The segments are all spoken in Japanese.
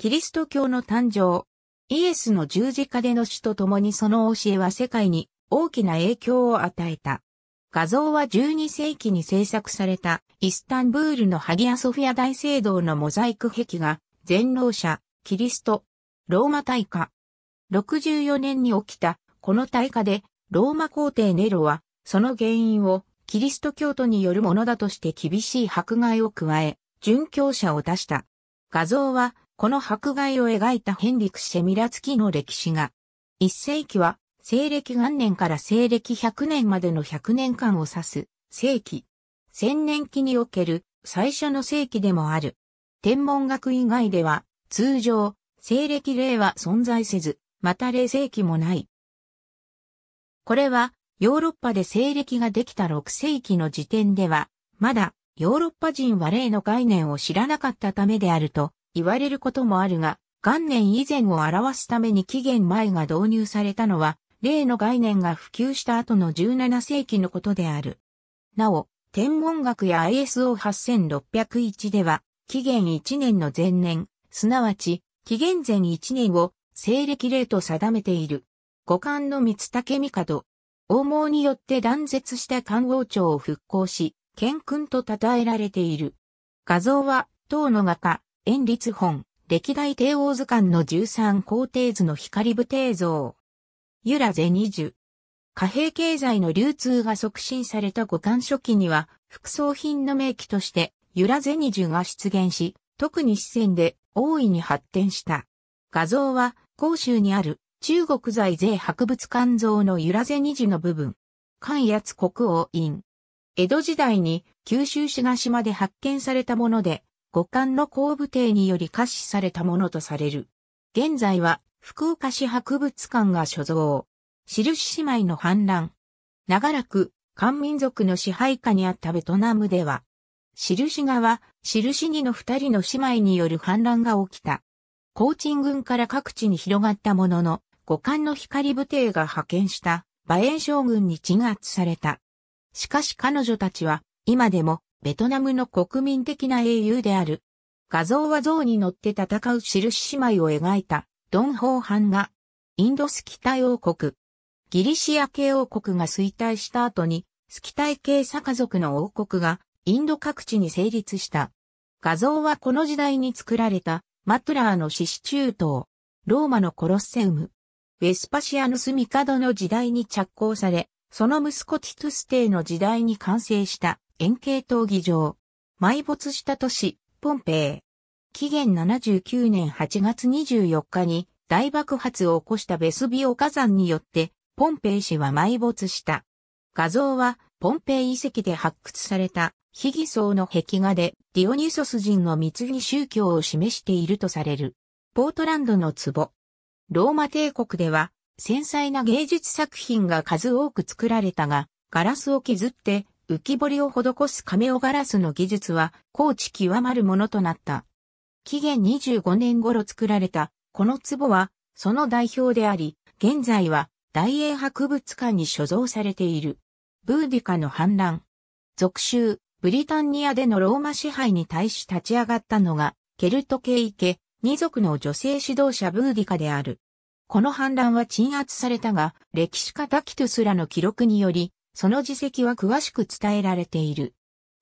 キリスト教の誕生、イエスの十字架での死と共にその教えは世界に大きな影響を与えた。画像は12世紀に制作されたイスタンブールのハギアソフィア大聖堂のモザイク壁画、全老者、キリスト、ローマ大火。64年に起きたこの大火でローマ皇帝ネロはその原因をキリスト教徒によるものだとして厳しい迫害を加え、殉教者を出した。画像はこの迫害を描いたヘンリク・シェミラツキの歴史が、一世紀は西暦元年から西暦100年までの100年間を指す世紀。千年期における最初の世紀でもある。天文学以外では通常西暦例は存在せず、また霊世紀もない。これはヨーロッパで西暦ができた6世紀の時点では、まだヨーロッパ人は例の概念を知らなかったためであると言われることもあるが、元年以前を表すために期限前が導入されたのは、例の概念が普及した後の17世紀のことである。なお、天文学や ISO8601 では、紀元1年の前年、すなわち、紀元前1年を西暦例と定めている。五冠の三竹帝。王毛によって断絶した漢王朝を復興し、剣君と称えられている。画像は、唐の画家、円立本、歴代帝王図鑑の13皇帝図の光部帝像。ユラゼ二十。貨幣経済の流通が促進された五感初期には、副葬品の名器として、ユラゼ二十が出現し、特に四川で大いに発展した。画像は、広州にある中国財税博物館像のユラゼ二十の部分。関越国王院。江戸時代に九州市賀島で発見されたもので、五冠の後部帝により可視されたものとされる。現在は福岡市博物館が所蔵。印姉妹の反乱。長らく漢民族の支配下にあったベトナムでは、印側、印にの二人の姉妹による反乱が起きた。高鎮軍から各地に広がったものの、五冠の光部帝が派遣した馬英将軍に鎮圧された。しかし彼女たちは今でもベトナムの国民的な英雄である。画像は像に乗って戦う印姉妹を描いたドン・ホーハンが、インドスキタイ王国、ギリシア系王国が衰退した後に、スキタイ系サカ族の王国がインド各地に成立した。画像はこの時代に作られたマトラーの獅子中東、ローマのコロッセウム、ウェスパシアヌス・ミカドの時代に着工され、その息子ティトゥステイの時代に完成した円形闘技場。埋没した都市、ポンペイ。紀元79年8月24日に大爆発を起こしたベスビオ火山によって、ポンペイ市は埋没した。画像は、ポンペイ遺跡で発掘された、ヒギソウの壁画で、ディオニソス人の密に宗教を示しているとされる。ポートランドの壺。ローマ帝国では、繊細な芸術作品が数多く作られたが、ガラスを削って浮き彫りを施す亀尾ガラスの技術は、高知極まるものとなった。紀元25年頃作られた、この壺は、その代表であり、現在は、大英博物館に所蔵されている。ブーディカの反乱。俗州、ブリタンニアでのローマ支配に対し立ち上がったのが、ケルト系池、二族の女性指導者ブーディカである。この反乱は鎮圧されたが、歴史家ダキトゥスらの記録により、その自責は詳しく伝えられている。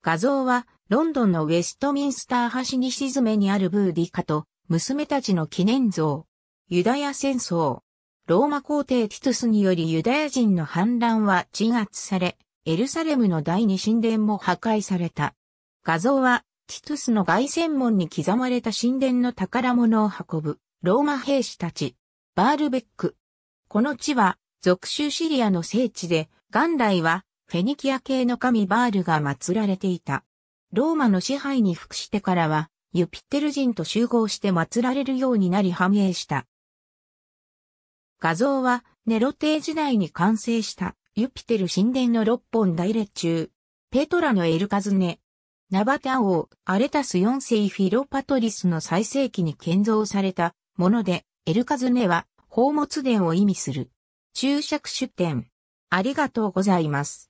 画像は、ロンドンのウェストミンスター橋に沈めにあるブーディカと、娘たちの記念像。ユダヤ戦争。ローマ皇帝ティトゥスによりユダヤ人の反乱は鎮圧され、エルサレムの第二神殿も破壊された。画像は、ティトゥスの凱旋門に刻まれた神殿の宝物を運ぶ、ローマ兵士たち。バールベック。この地は、属州シリアの聖地で、元来はフェニキア系の神バールが祀られていた。ローマの支配に服してからは、ユピテル人と集合して祀られるようになり繁栄した。画像は、ネロ帝時代に完成したユピテル神殿の6本大列中、ペトラのエルカズネ、ナバタ王、アレタス4世フィロパトリスの最盛期に建造されたもので、エルカズネは宝物殿を意味する。注釈出典。ありがとうございます。